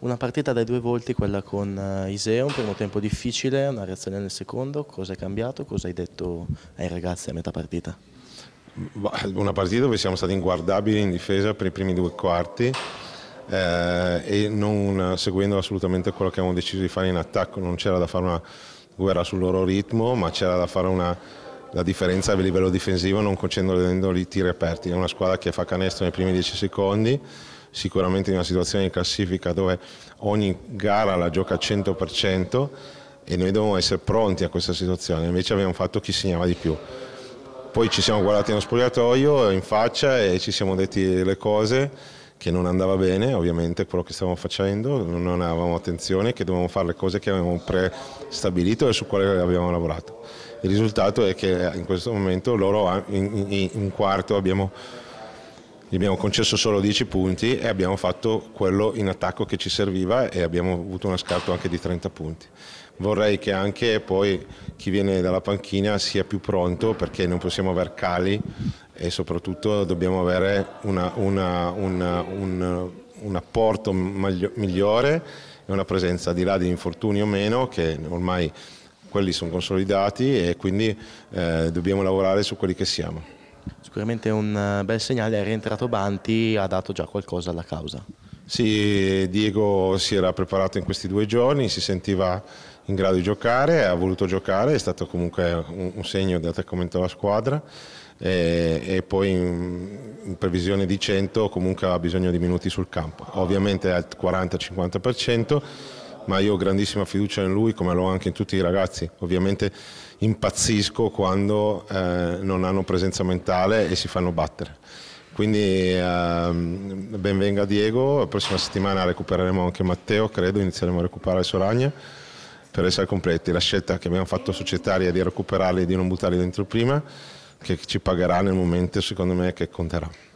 Una partita dai due volti, quella con eh, Iseo, un primo tempo difficile, una reazione nel secondo, cosa è cambiato, cosa hai detto ai ragazzi a metà partita? Una partita dove siamo stati inguardabili in difesa per i primi due quarti eh, e non eh, seguendo assolutamente quello che abbiamo deciso di fare in attacco, non c'era da fare una guerra sul loro ritmo, ma c'era da fare una, la differenza a livello difensivo non concedendo i tiri aperti, è una squadra che fa canestro nei primi 10 secondi sicuramente in una situazione di classifica dove ogni gara la gioca al 100% e noi dovevamo essere pronti a questa situazione, invece abbiamo fatto chi segnava di più. Poi ci siamo guardati nello spogliatoio in faccia e ci siamo detti le cose che non andava bene, ovviamente quello che stavamo facendo, non avevamo attenzione, che dovevamo fare le cose che avevamo prestabilito e su quale abbiamo lavorato. Il risultato è che in questo momento loro in, in, in quarto abbiamo gli abbiamo concesso solo 10 punti e abbiamo fatto quello in attacco che ci serviva e abbiamo avuto un scarto anche di 30 punti. Vorrei che anche poi chi viene dalla panchina sia più pronto perché non possiamo avere cali e soprattutto dobbiamo avere una, una, una, un, un apporto migliore e una presenza al di là di infortuni o meno che ormai quelli sono consolidati e quindi eh, dobbiamo lavorare su quelli che siamo. Sicuramente un eh, bel segnale, è rientrato Banti, ha dato già qualcosa alla causa. Sì, Diego si era preparato in questi due giorni, si sentiva in grado di giocare, ha voluto giocare, è stato comunque un, segno del attaccamento alla squadra e, e poi in, in, previsione di 100 comunque ha bisogno di minuti sul campo, ovviamente è al 40-50% ma io ho grandissima fiducia in lui come l'ho anche in tutti i ragazzi. Ovviamente impazzisco quando eh, non hanno presenza mentale e si fanno battere. Quindi ehm, benvenga Diego, la prossima settimana recupereremo anche Matteo, credo, inizieremo a recuperare Soragna per essere completi. La scelta che abbiamo fatto societaria di recuperarli e di non buttarli dentro prima, che ci pagherà nel momento secondo me che conterà.